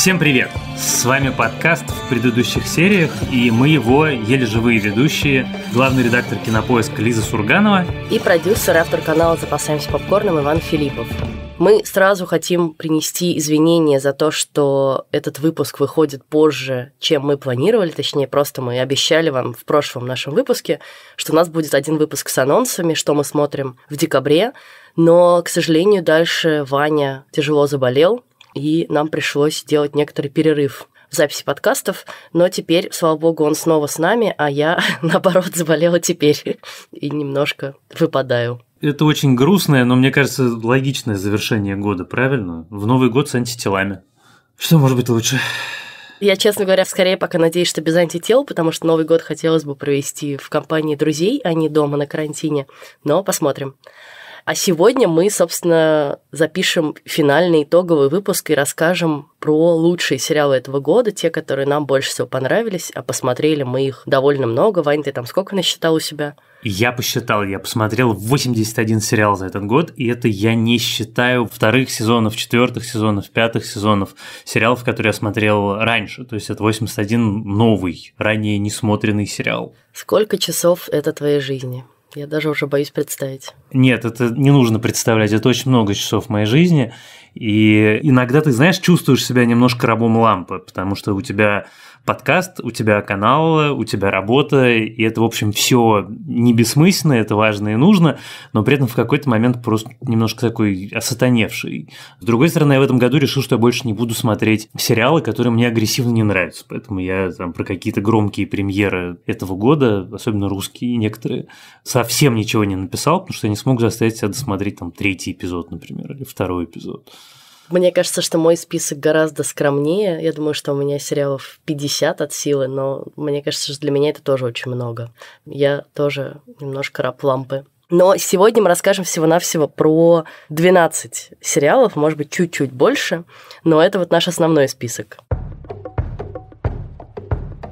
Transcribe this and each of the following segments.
Всем привет! С вами подкаст в предыдущих сериях, и мы его еле живые ведущие, главный редактор кинопоиска Лиза Сурганова и продюсер, автор канала «Запасаемся попкорном» Иван Филиппов. Мы сразу хотим принести извинения за то, что этот выпуск выходит позже, чем мы планировали, точнее, просто мы обещали вам в прошлом нашем выпуске, что у нас будет один выпуск с анонсами, что мы смотрим в декабре, но, к сожалению, дальше Ваня тяжело заболел, и нам пришлось делать некоторый перерыв в записи подкастов, но теперь, слава богу, он снова с нами, а я, наоборот, заболела теперь и немножко выпадаю. Это очень грустное, но, мне кажется, логичное завершение года, правильно? В Новый год с антителами. Что может быть лучше? Я, честно говоря, скорее пока надеюсь, что без антител, потому что Новый год хотелось бы провести в компании друзей, а не дома на карантине. Но посмотрим. А сегодня мы, собственно, запишем финальный итоговый выпуск и расскажем про лучшие сериалы этого года, те, которые нам больше всего понравились, а посмотрели мы их довольно много. Вань, ты там сколько насчитал у себя? Я посчитал, я посмотрел 81 сериал за этот год, и это я не считаю вторых сезонов, четвертых сезонов, пятых сезонов сериалов, которые я смотрел раньше. То есть это 81 новый, ранее не смотренный сериал. Сколько часов это твоей жизни? Я даже уже боюсь представить. Нет, это не нужно представлять. Это очень много часов в моей жизни. И иногда ты, знаешь, чувствуешь себя немножко рабом лампы, потому что у тебя подкаст, у тебя канал, у тебя работа, и это, в общем, все не бессмысленно, это важно и нужно, но при этом в какой-то момент просто немножко такой осатаневший. С другой стороны, я в этом году решил, что я больше не буду смотреть сериалы, которые мне агрессивно не нравятся, поэтому я там про какие-то громкие премьеры этого года, особенно русские некоторые, совсем ничего не написал, потому что я не смог заставить себя досмотреть там третий эпизод, например, или второй эпизод. Мне кажется, что мой список гораздо скромнее. Я думаю, что у меня сериалов 50 от силы, но мне кажется, что для меня это тоже очень много. Я тоже немножко раб лампы. Но сегодня мы расскажем всего-навсего про 12 сериалов, может быть, чуть-чуть больше, но это вот наш основной список.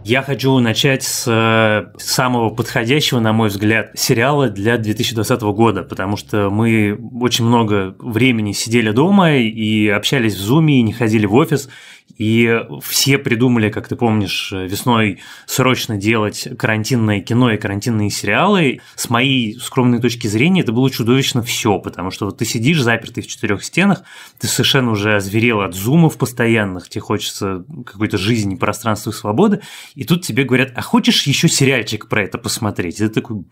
Я хочу начать с э, самого подходящего, на мой взгляд, сериала для 2020 года, потому что мы очень много времени сидели дома и общались в Zoom, и не ходили в офис, и все придумали, как ты помнишь, весной срочно делать карантинное кино и карантинные сериалы. С моей скромной точки зрения это было чудовищно все, потому что вот ты сидишь запертый в четырех стенах, ты совершенно уже озверел от зумов постоянных, тебе хочется какой-то жизни, пространства и свободы, и тут тебе говорят, а хочешь еще сериальчик про это посмотреть? И ты такой, блин,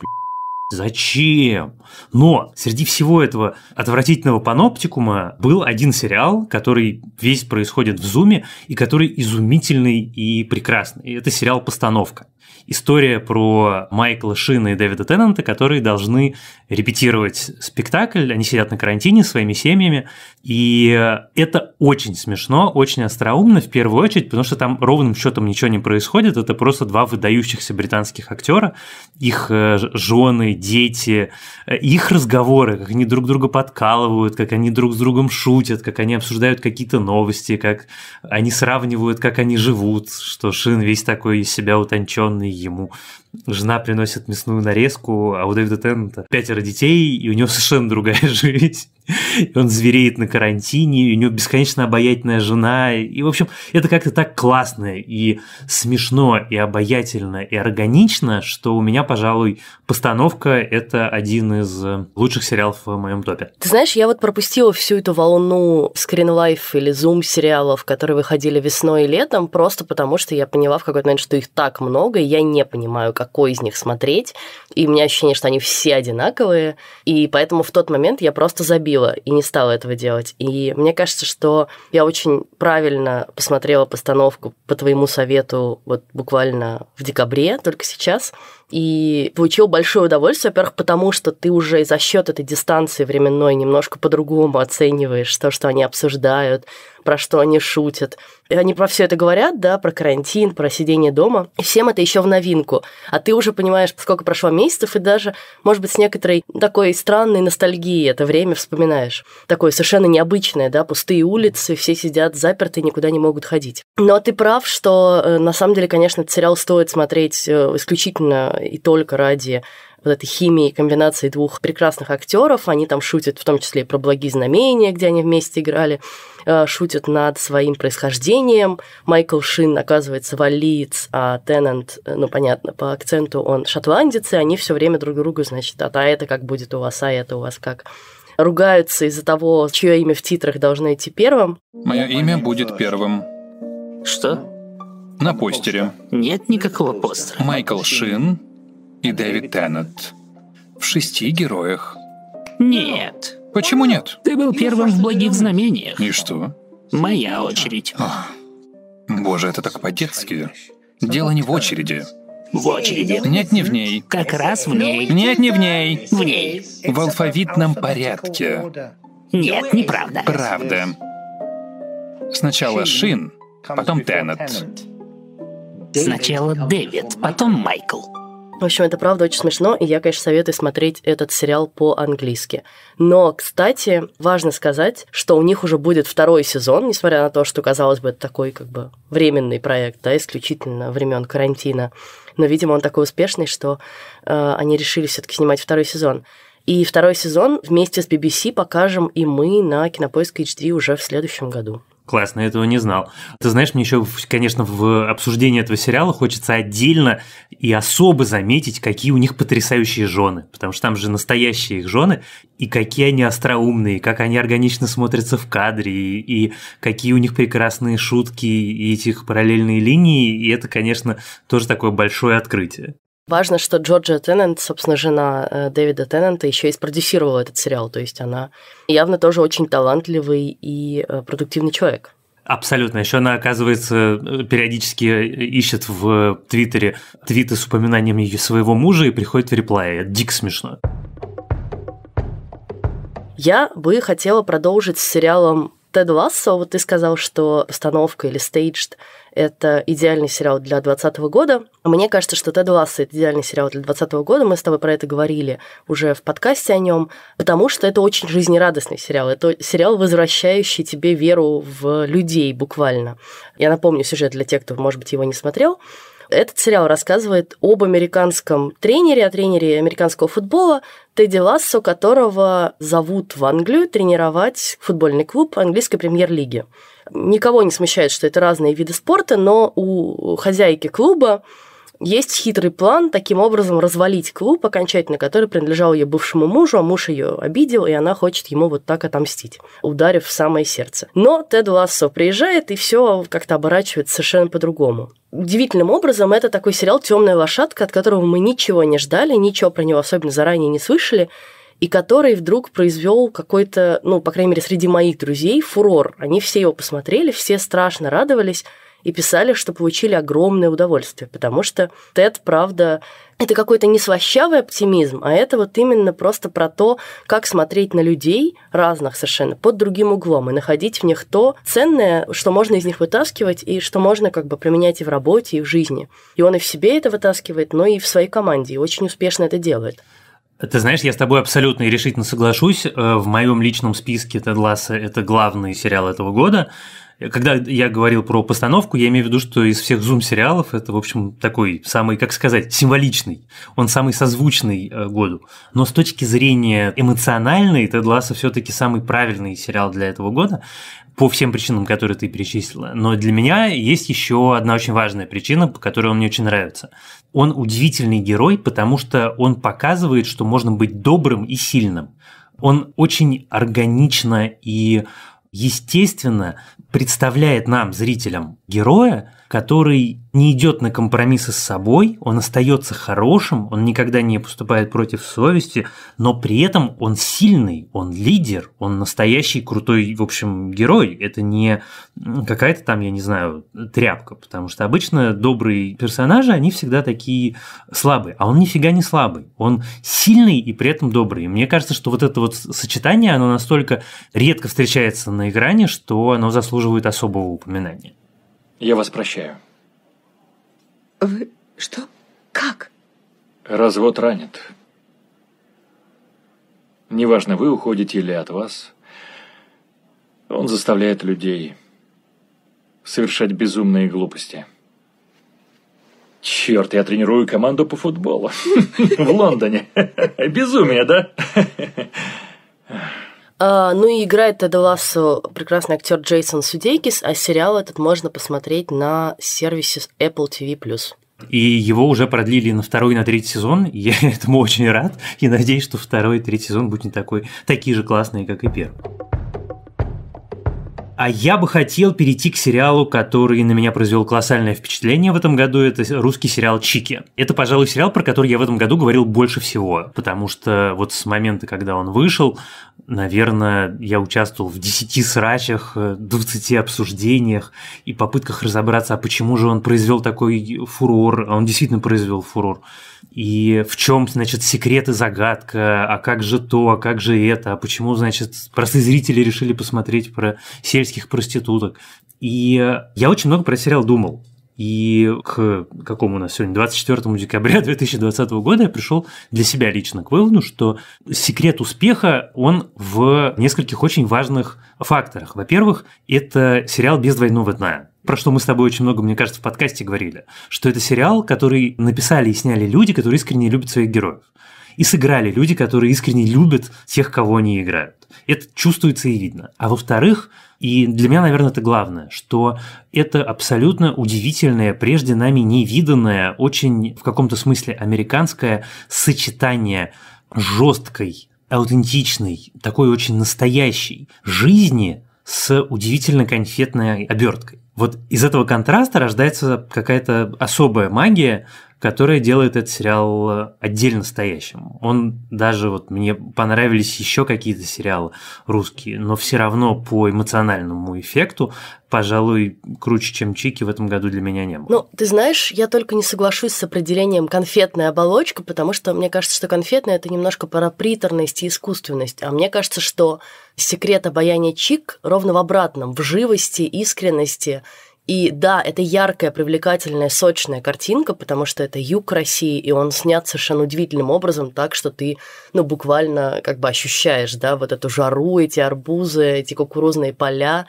Зачем? Но среди всего этого отвратительного паноптикума был один сериал, который весь происходит в зуме и который изумительный и прекрасный. это сериал «Постановка». История про Майкла Шина и Дэвида Теннанта, которые должны репетировать спектакль, они сидят на карантине своими семьями, и это очень смешно, очень остроумно, в первую очередь, потому что там ровным счетом ничего не происходит, это просто два выдающихся британских актера, их э, жены, дети, э, их разговоры, как они друг друга подкалывают, как они друг с другом шутят, как они обсуждают какие-то новости, как они сравнивают, как они живут, что Шин весь такой из себя утонченный, посвященный ему. Жена приносит мясную нарезку, а у Дэвида Теннета пятеро детей, и у него совершенно другая жизнь. он звереет на карантине, и у него бесконечно обаятельная жена. И, в общем, это как-то так классно и смешно, и обаятельно, и органично, что у меня, пожалуй, постановка – это один из э, лучших сериалов в моем топе. Ты знаешь, я вот пропустила всю эту волну скринлайф или зум сериалов, которые выходили весной и летом, просто потому что я поняла в какой-то момент, что их так много, и я не понимаю, какой из них смотреть. И у меня ощущение, что они все одинаковые. И поэтому в тот момент я просто забила отступила и не стала этого делать. И мне кажется, что я очень правильно посмотрела постановку по твоему совету вот буквально в декабре, только сейчас, и получил большое удовольствие, во-первых, потому что ты уже за счет этой дистанции временной немножко по-другому оцениваешь то, что они обсуждают, про что они шутят. И они про все это говорят, да, про карантин, про сидение дома. И всем это еще в новинку. А ты уже понимаешь, сколько прошло месяцев, и даже, может быть, с некоторой такой странной ностальгией это время вспоминаешь. Такое совершенно необычное, да, пустые улицы, все сидят заперты, никуда не могут ходить. Но ты прав, что э, на самом деле, конечно, сериал стоит смотреть э, исключительно Э, и только ради вот этой химии, комбинации двух прекрасных актеров. Они там шутят, в том числе и про благие знамения, где они вместе играли, э, шутят над своим происхождением. Майкл Шин, оказывается, валиец, а Теннант, э, ну, понятно, по акценту он шотландец, и они все время друг другу, значит, а это как будет у вас, а это у вас как ругаются из-за того, чье имя в титрах должно идти первым. Мое имя будет первым. Что? На постере. Нет никакого постера. Майкл Шин и Дэвид Теннет. В шести героях. Нет. Почему нет? Ты был первым в «Благих знамениях». И что? Моя очередь. Ох. А, боже, это так по-детски. Дело не в очереди. В очереди. Нет, не в ней. Как раз в ней. Нет, не в ней. В ней. В алфавитном порядке. Нет, неправда. Правда. Сначала Шин, потом Теннет. Сначала Дэвид, потом Майкл. В общем, это правда очень смешно, и я, конечно, советую смотреть этот сериал по-английски. Но, кстати, важно сказать, что у них уже будет второй сезон, несмотря на то, что, казалось бы, это такой как бы временный проект, да, исключительно времен карантина. Но, видимо, он такой успешный, что э, они решили все-таки снимать второй сезон. И второй сезон вместе с BBC покажем и мы на Кинопоиск HD уже в следующем году. Классно, я этого не знал. Ты знаешь, мне еще, конечно, в обсуждении этого сериала хочется отдельно и особо заметить, какие у них потрясающие жены, потому что там же настоящие их жены, и какие они остроумные, как они органично смотрятся в кадре, и, и какие у них прекрасные шутки, и этих параллельные линии, и это, конечно, тоже такое большое открытие. Важно, что Джорджия Теннант, собственно, жена э, Дэвида Теннанта, еще и спродюсировала этот сериал. То есть она явно тоже очень талантливый и э, продуктивный человек. Абсолютно. Еще она, оказывается, э, периодически ищет в Твиттере твиты с упоминанием ее своего мужа и приходит в реплай. Это дико смешно. Я бы хотела продолжить с сериалом Тед Лассо, вот ты сказал, что постановка или стейджд – это идеальный сериал для 2020 года. Мне кажется, что Тед Лассо – это идеальный сериал для 2020 года. Мы с тобой про это говорили уже в подкасте о нем, потому что это очень жизнерадостный сериал. Это сериал, возвращающий тебе веру в людей буквально. Я напомню сюжет для тех, кто, может быть, его не смотрел. Этот сериал рассказывает об американском тренере, о тренере американского футбола Тедди Лассо, которого зовут в Англию тренировать футбольный клуб английской премьер-лиги. Никого не смущает, что это разные виды спорта, но у хозяйки клуба есть хитрый план таким образом развалить клуб окончательно, который принадлежал ее бывшему мужу, а муж ее обидел, и она хочет ему вот так отомстить, ударив в самое сердце. Но Тед Лассо приезжает, и все как-то оборачивается совершенно по-другому удивительным образом это такой сериал «Темная лошадка», от которого мы ничего не ждали, ничего про него особенно заранее не слышали, и который вдруг произвел какой-то, ну, по крайней мере, среди моих друзей фурор. Они все его посмотрели, все страшно радовались, и писали, что получили огромное удовольствие, потому что Тед, правда, это какой-то не свощавый оптимизм, а это вот именно просто про то, как смотреть на людей разных совершенно под другим углом и находить в них то ценное, что можно из них вытаскивать и что можно как бы применять и в работе, и в жизни. И он и в себе это вытаскивает, но и в своей команде, и очень успешно это делает. Ты знаешь, я с тобой абсолютно и решительно соглашусь. Э, в моем личном списке Тед Ласса это главный сериал этого года когда я говорил про постановку, я имею в виду, что из всех зум-сериалов это, в общем, такой самый, как сказать, символичный. Он самый созвучный э, году. Но с точки зрения эмоциональной, Тед Ласса все-таки самый правильный сериал для этого года по всем причинам, которые ты перечислила. Но для меня есть еще одна очень важная причина, по которой он мне очень нравится. Он удивительный герой, потому что он показывает, что можно быть добрым и сильным. Он очень органично и естественно представляет нам, зрителям, героя, который не идет на компромиссы с собой, он остается хорошим, он никогда не поступает против совести, но при этом он сильный, он лидер, он настоящий крутой, в общем, герой. Это не какая-то там, я не знаю, тряпка, потому что обычно добрые персонажи, они всегда такие слабые, а он нифига не слабый, он сильный и при этом добрый. И мне кажется, что вот это вот сочетание, оно настолько редко встречается на экране, что оно заслуживает особого упоминания. Я вас прощаю. Вы что? Как? Развод ранит. Неважно, вы уходите или от вас. Он заставляет людей совершать безумные глупости. Черт, я тренирую команду по футболу в Лондоне. Безумие, да? А, ну и играет Теда Лассо прекрасный актер Джейсон Судейкис, а сериал этот можно посмотреть на сервисе Apple TV+. И его уже продлили на второй и на третий сезон. Я этому очень рад и надеюсь, что второй и третий сезон будет не такой, такие же классные, как и первый. А я бы хотел перейти к сериалу, который на меня произвел колоссальное впечатление в этом году. Это русский сериал «Чики». Это, пожалуй, сериал, про который я в этом году говорил больше всего, потому что вот с момента, когда он вышел, наверное, я участвовал в 10 срачах, 20 э, обсуждениях и попытках разобраться, а почему же он произвел такой фурор, а он действительно произвел фурор и в чем, значит, секрет и загадка, а как же то, а как же это, а почему, значит, простые зрители решили посмотреть про сельских проституток. И я очень много про сериал думал. И к какому у нас сегодня, 24 декабря 2020 года я пришел для себя лично к выводу, что секрет успеха, он в нескольких очень важных факторах. Во-первых, это сериал без двойного дна про что мы с тобой очень много, мне кажется, в подкасте говорили, что это сериал, который написали и сняли люди, которые искренне любят своих героев. И сыграли люди, которые искренне любят тех, кого они играют. Это чувствуется и видно. А во-вторых, и для меня, наверное, это главное, что это абсолютно удивительное, прежде нами невиданное, очень в каком-то смысле американское сочетание жесткой, аутентичной, такой очень настоящей жизни с удивительно конфетной оберткой. Вот из этого контраста рождается какая-то особая магия, которая делает этот сериал э, отдельно стоящим. Он даже вот мне понравились еще какие-то сериалы русские, но все равно по эмоциональному эффекту, пожалуй, круче, чем Чики в этом году для меня не было. Ну, ты знаешь, я только не соглашусь с определением конфетная оболочка, потому что мне кажется, что конфетная это немножко про приторность и искусственность, а мне кажется, что секрет обаяния Чик ровно в обратном, в живости, искренности – и да, это яркая, привлекательная, сочная картинка, потому что это юг России, и он снят совершенно удивительным образом, так что ты, ну, буквально как бы ощущаешь, да, вот эту жару, эти арбузы, эти кукурузные поля.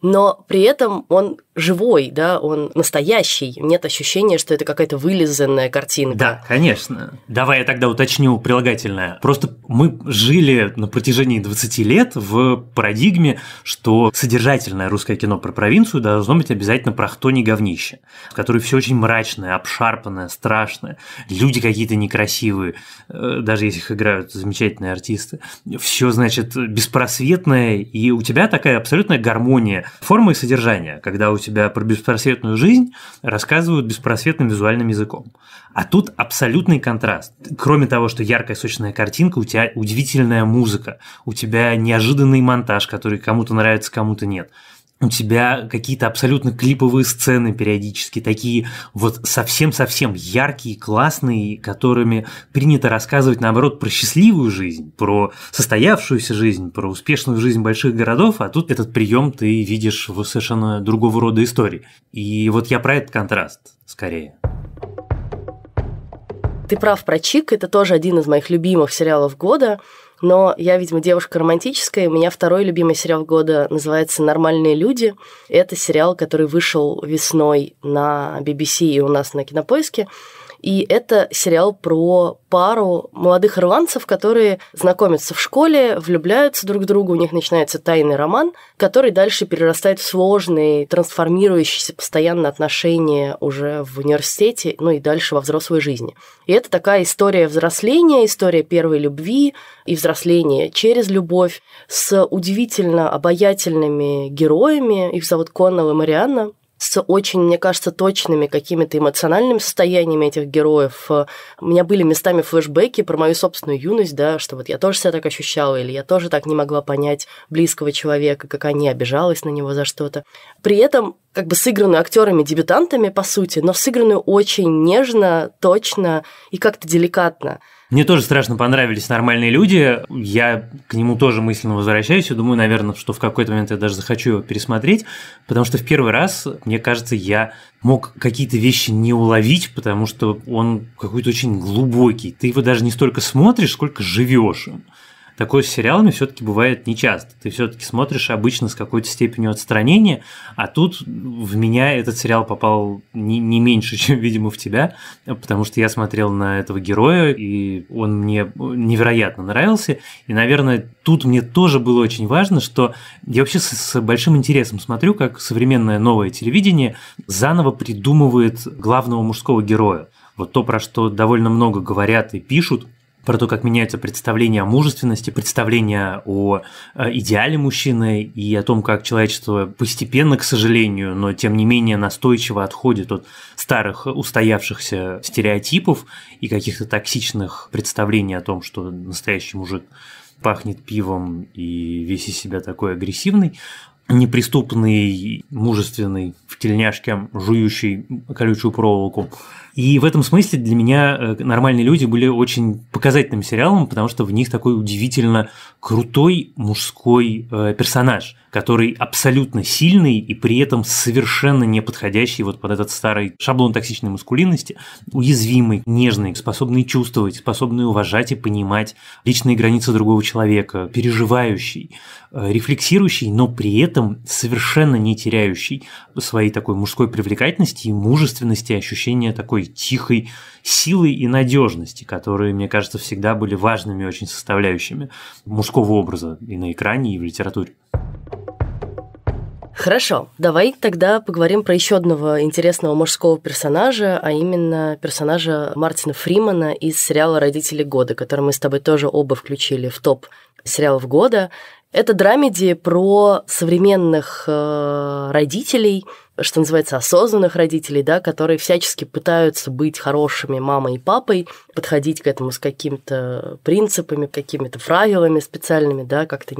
Но при этом он живой, да, он настоящий. Нет ощущения, что это какая-то вылизанная картинка. Да, конечно. Давай я тогда уточню прилагательное. Просто мы жили на протяжении 20 лет в парадигме, что содержательное русское кино про провинцию должно быть обязательно про хто не говнище, в которой все очень мрачное, обшарпанное, страшное, люди какие-то некрасивые, э, даже если их играют замечательные артисты. Все, значит, беспросветное, и у тебя такая абсолютная гармония формы и содержания, когда у тебя тебя про беспросветную жизнь рассказывают беспросветным визуальным языком. А тут абсолютный контраст. Кроме того, что яркая сочная картинка, у тебя удивительная музыка, у тебя неожиданный монтаж, который кому-то нравится, кому-то нет – у тебя какие-то абсолютно клиповые сцены периодически, такие вот совсем-совсем яркие, классные, которыми принято рассказывать, наоборот, про счастливую жизнь, про состоявшуюся жизнь, про успешную жизнь больших городов, а тут этот прием ты видишь в совершенно другого рода истории. И вот я про этот контраст скорее. Ты прав про Чик, это тоже один из моих любимых сериалов года но я, видимо, девушка романтическая. У меня второй любимый сериал года называется «Нормальные люди». Это сериал, который вышел весной на BBC и у нас на Кинопоиске. И это сериал про пару молодых ирландцев, которые знакомятся в школе, влюбляются друг в друга, у них начинается тайный роман, который дальше перерастает в сложные, трансформирующиеся постоянно отношения уже в университете, ну и дальше во взрослой жизни. И это такая история взросления, история первой любви и взросления через любовь с удивительно обаятельными героями, их зовут Коннелл и Марианна, с очень, мне кажется, точными какими-то эмоциональными состояниями этих героев. Э, у меня были местами флешбеки про мою собственную юность, да, что вот я тоже себя так ощущала, или я тоже так не могла понять близкого человека, как они обижалась на него за что-то. При этом как бы сыгранную актерами-дебютантами, по сути, но сыгранную очень нежно, точно и как-то деликатно. Мне тоже страшно понравились нормальные люди. Я к нему тоже мысленно возвращаюсь и думаю, наверное, что в какой-то момент я даже захочу его пересмотреть, потому что в первый раз, мне кажется, я мог какие-то вещи не уловить, потому что он какой-то очень глубокий. Ты его даже не столько смотришь, сколько живешь им такое с сериалами все-таки бывает нечасто. Ты все-таки смотришь обычно с какой-то степенью отстранения, а тут в меня этот сериал попал не, не меньше, чем, видимо, в тебя, потому что я смотрел на этого героя, и он мне э, невероятно нравился. И, наверное, тут мне тоже было очень важно, что я вообще с, с большим интересом смотрю, как современное новое телевидение заново придумывает главного мужского героя. Вот то, про что довольно много говорят и пишут, про то, как меняются представления о мужественности, представления о э, идеале мужчины и о том, как человечество постепенно, к сожалению, но тем не менее настойчиво отходит от старых устоявшихся стереотипов и каких-то токсичных представлений о том, что настоящий мужик пахнет пивом и весь из себя такой агрессивный неприступный, мужественный, в тельняшке, жующий колючую проволоку – и в этом смысле для меня э, «Нормальные люди» были очень показательным сериалом, потому что в них такой удивительно крутой мужской э, персонаж, который абсолютно сильный и при этом совершенно не подходящий вот под этот старый шаблон токсичной маскулинности, уязвимый, нежный, способный чувствовать, способный уважать и понимать личные границы другого человека, переживающий, э, рефлексирующий, но при этом совершенно не теряющий своей такой мужской привлекательности и мужественности, ощущения такой такой тихой силой и надежности, которые, мне кажется, всегда были важными очень составляющими мужского образа и на экране, и в литературе. Хорошо, давай тогда поговорим про еще одного интересного мужского персонажа, а именно персонажа Мартина Фримана из сериала «Родители года», который мы с тобой тоже оба включили в топ сериалов года. Это драмеди про современных э, родителей, что называется, осознанных родителей, да, которые всячески пытаются быть хорошими мамой и папой, подходить к этому с какими-то принципами, какими-то правилами специальными, да, как-то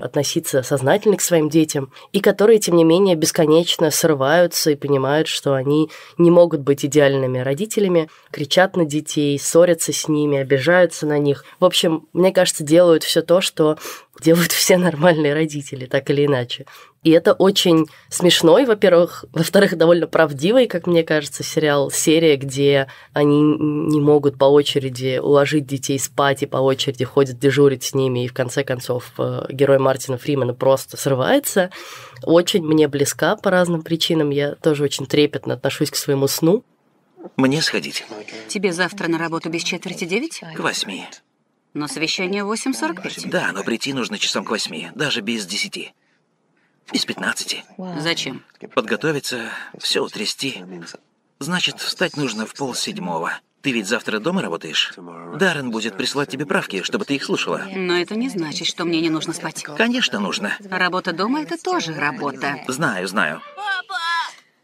относиться сознательно к своим детям, и которые, тем не менее, бесконечно срываются и понимают, что они не могут быть идеальными родителями, кричат на детей, ссорятся с ними, обижаются на них. В общем, мне кажется, делают все то, что делают все нормальные родители, так или иначе. И это очень смешной, во-первых. Во-вторых, довольно правдивый, как мне кажется, сериал. Серия, где они не могут по очереди уложить детей спать и по очереди ходят дежурить с ними. И в конце концов э, герой Мартина Фримена просто срывается. Очень мне близка по разным причинам. Я тоже очень трепетно отношусь к своему сну. Мне сходить. Тебе завтра на работу без четверти девять? К восьми. Но совещание 8.45. Да, но прийти нужно часам к восьми, даже без десяти. Без пятнадцати. Зачем? Подготовиться, все утрясти. Значит, встать нужно в пол седьмого. Ты ведь завтра дома работаешь? Даррен будет присылать тебе правки, чтобы ты их слушала. Но это не значит, что мне не нужно спать. Конечно, нужно. Работа дома — это тоже работа. Знаю, знаю. Папа!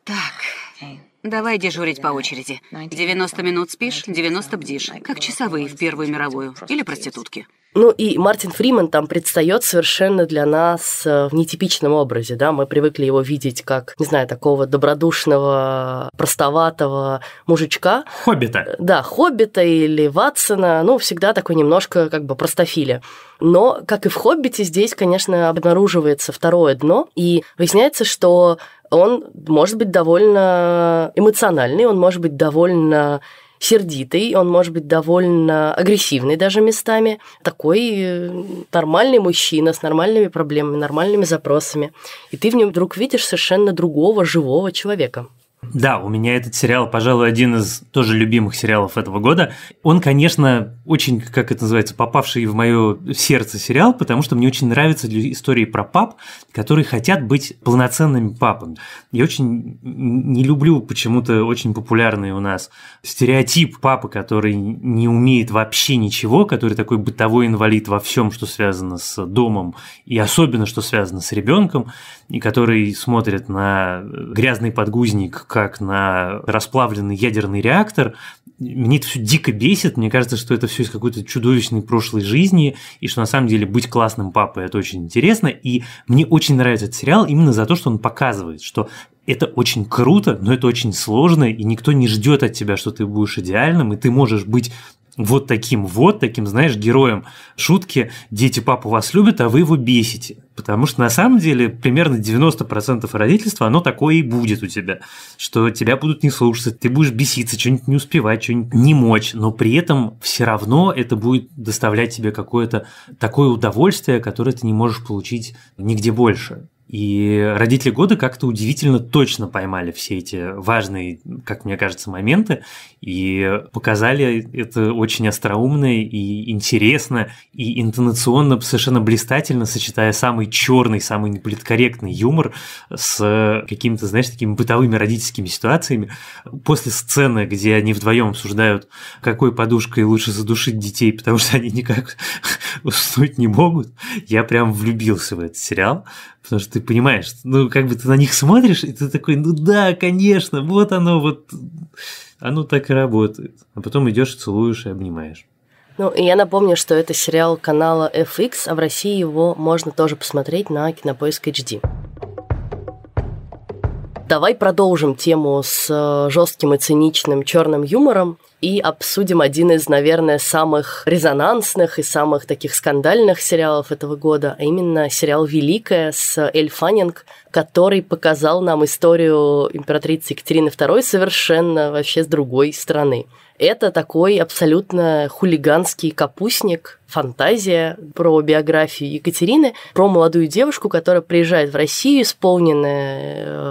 Так, давай дежурить по очереди. 90 минут спишь, 90 бдишь, как часовые в Первую мировую или проститутки. Ну и Мартин Фриман там предстает совершенно для нас э, в нетипичном образе, да, мы привыкли его видеть как, не знаю, такого добродушного, простоватого мужичка. Хоббита. Да, Хоббита или Ватсона, ну, всегда такой немножко как бы простофиля. Но, как и в «Хоббите», здесь, конечно, обнаруживается второе дно, и выясняется, что он может быть довольно эмоциональный, он может быть довольно сердитый, он может быть довольно агрессивный даже местами, такой э, нормальный мужчина с нормальными проблемами, нормальными запросами. И ты в нем вдруг видишь совершенно другого живого человека. Да, у меня этот сериал, пожалуй, один из тоже любимых сериалов этого года. Он, конечно, очень, как это называется, попавший в мое сердце сериал, потому что мне очень нравятся истории про пап, которые хотят быть полноценными папами. Я очень не люблю почему-то очень популярный у нас стереотип папы, который не умеет вообще ничего, который такой бытовой инвалид во всем, что связано с домом, и особенно, что связано с ребенком, и который смотрит на грязный подгузник как на расплавленный ядерный реактор. Мне это все дико бесит. Мне кажется, что это все из какой-то чудовищной прошлой жизни, и что на самом деле быть классным папой это очень интересно. И мне очень нравится этот сериал именно за то, что он показывает, что это очень круто, но это очень сложно, и никто не ждет от тебя, что ты будешь идеальным, и ты можешь быть вот таким вот, таким, знаешь, героем шутки «Дети, папа вас любят, а вы его бесите». Потому что на самом деле примерно 90% родительства, оно такое и будет у тебя, что тебя будут не слушаться, ты будешь беситься, что-нибудь не успевать, что-нибудь не мочь, но при этом все равно это будет доставлять тебе какое-то такое удовольствие, которое ты не можешь получить нигде больше. И родители года как-то удивительно точно поймали все эти важные, как мне кажется, моменты и показали это очень остроумно и интересно и интонационно совершенно блистательно, сочетая самый черный, самый неполиткорректный юмор с какими-то, знаешь, такими бытовыми родительскими ситуациями. После сцены, где они вдвоем обсуждают, какой подушкой лучше задушить детей, потому что они никак уснуть не могут, я прям влюбился в этот сериал. Потому что ты понимаешь, ну, как бы ты на них смотришь, и ты такой, ну да, конечно, вот оно, вот оно так и работает. А потом идешь, целуешь и обнимаешь. Ну, и я напомню, что это сериал канала FX, а в России его можно тоже посмотреть на Кинопоиск HD. Давай продолжим тему с э, жестким и циничным черным юмором и обсудим один из, наверное, самых резонансных и самых таких скандальных сериалов этого года, а именно сериал «Великая» с Эль Фаннинг, который показал нам историю императрицы Екатерины II совершенно вообще с другой стороны. Это такой абсолютно хулиганский капустник, фантазия про биографию Екатерины, про молодую девушку, которая приезжает в Россию, исполненная,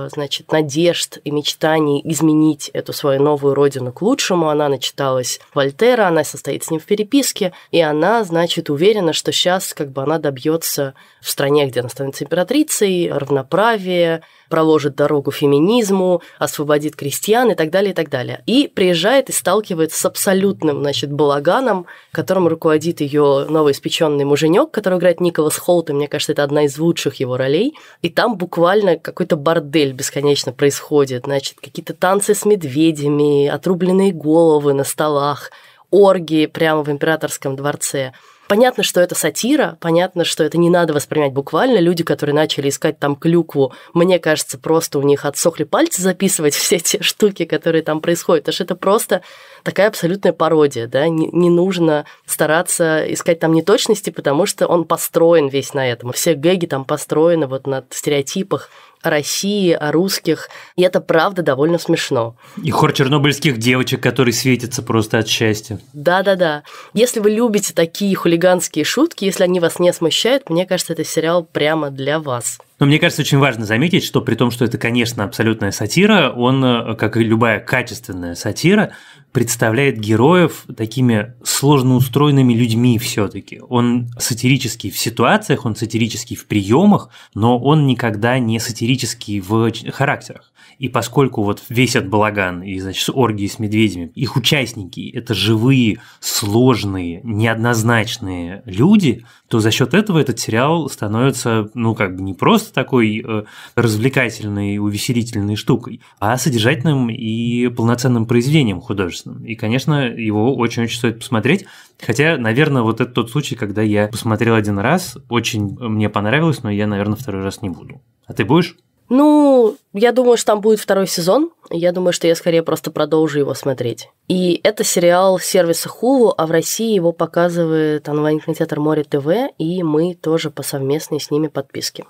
э, значит, надежд и мечтаний изменить эту свою новую родину к лучшему. Она начиталась Вольтера, она состоит с ним в переписке, и она, значит, уверена, что сейчас как бы она добьется в стране, где она становится императрицей, равноправия, проложит дорогу феминизму, освободит крестьян и так далее, и так далее. И приезжает и сталкивается сталкивается с абсолютным, значит, балаганом, которым руководит ее новый испеченный муженек, который играет Николас Холт, и мне кажется, это одна из лучших его ролей. И там буквально какой-то бордель бесконечно происходит, значит, какие-то танцы с медведями, отрубленные головы на столах, оргии прямо в императорском дворце – Понятно, что это сатира, понятно, что это не надо воспринимать буквально. Люди, которые начали искать там клюкву, мне кажется, просто у них отсохли пальцы записывать все те штуки, которые там происходят. Потому что это просто такая абсолютная пародия, да, не, не нужно стараться искать там неточности, потому что он построен весь на этом. Все гэги там построены вот на стереотипах России, о русских. И это правда довольно смешно. И хор чернобыльских девочек, которые светятся просто от счастья. Да-да-да. Если вы любите такие хулиганские шутки, если они вас не смущают, мне кажется, это сериал прямо для вас. Но мне кажется, очень важно заметить, что при том, что это, конечно, абсолютная сатира, он, э, как и любая качественная сатира, представляет героев такими сложно устроенными людьми все-таки. Он сатирический в ситуациях, он сатирический в приемах, но он никогда не сатирический в характерах. И поскольку вот весь этот балаган и, значит, оргии с медведями, их участники – это живые, сложные, неоднозначные люди, то за счет этого этот сериал становится, ну, как бы не просто такой э, развлекательной, увеселительной штукой, а содержательным и полноценным произведением художественным. И, конечно, его очень-очень стоит посмотреть. Хотя, наверное, вот это тот случай, когда я посмотрел один раз, очень мне понравилось, но я, наверное, второй раз не буду. А ты будешь? Ну, я думаю, что там будет второй сезон. Я думаю, что я скорее просто продолжу его смотреть. И это сериал сервиса Hulu, а в России его показывает онлайн-кинотеатр Море ТВ, и мы тоже по совместной с ними подписке.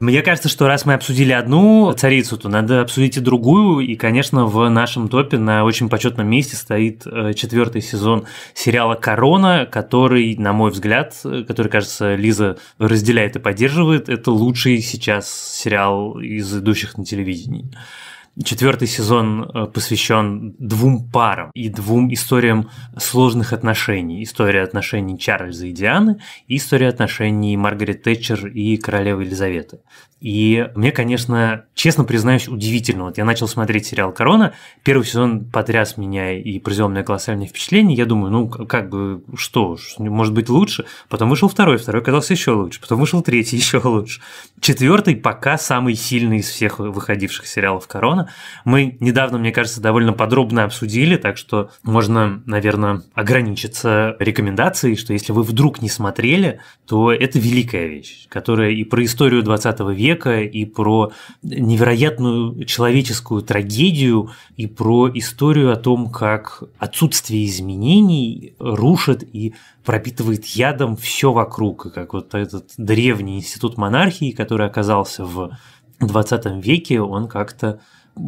Мне кажется, что раз мы обсудили одну царицу, то надо обсудить и другую. И, конечно, в нашем топе на очень почетном месте стоит э, четвертый сезон сериала «Корона», который, на мой взгляд, э, который, кажется, Лиза разделяет и поддерживает, это лучший сейчас сериал из идущих на телевидении. Четвертый сезон э, посвящен двум парам и двум историям сложных отношений. История отношений Чарльза и Дианы и история отношений Маргарет Тэтчер и королевы Елизаветы. И мне, конечно, честно признаюсь, удивительно. Вот я начал смотреть сериал «Корона», первый сезон потряс меня и произвел мне колоссальное впечатление. Я думаю, ну, как бы, что, может быть лучше? Потом вышел второй, второй оказался еще лучше, потом вышел третий еще лучше. Четвертый пока самый сильный из всех выходивших сериалов «Корона», мы недавно, мне кажется, довольно подробно обсудили, так что можно, наверное, ограничиться рекомендацией, что если вы вдруг не смотрели, то это великая вещь, которая и про историю 20 века, и про невероятную человеческую трагедию, и про историю о том, как отсутствие изменений рушит и пропитывает ядом все вокруг, и как вот этот древний институт монархии, который оказался в 20 веке, он как-то